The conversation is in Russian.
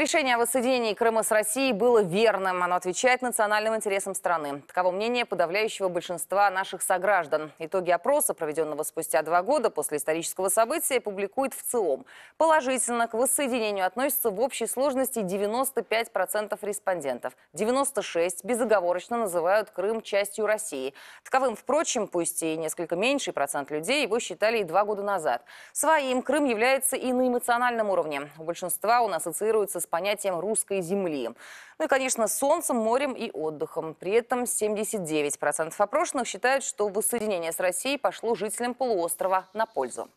Решение о воссоединении Крыма с Россией было верным. Оно отвечает национальным интересам страны. Таково мнение подавляющего большинства наших сограждан. Итоги опроса, проведенного спустя два года после исторического события, публикует в ЦИОМ. Положительно к воссоединению относятся в общей сложности 95% респондентов. 96% безоговорочно называют Крым частью России. Таковым, впрочем, пусть и несколько меньший процент людей его считали и два года назад. Своим Крым является и на эмоциональном уровне. У большинства он ассоциируется с понятием русской земли. Ну и, конечно, солнцем, морем и отдыхом. При этом 79% опрошенных считают, что воссоединение с Россией пошло жителям полуострова на пользу.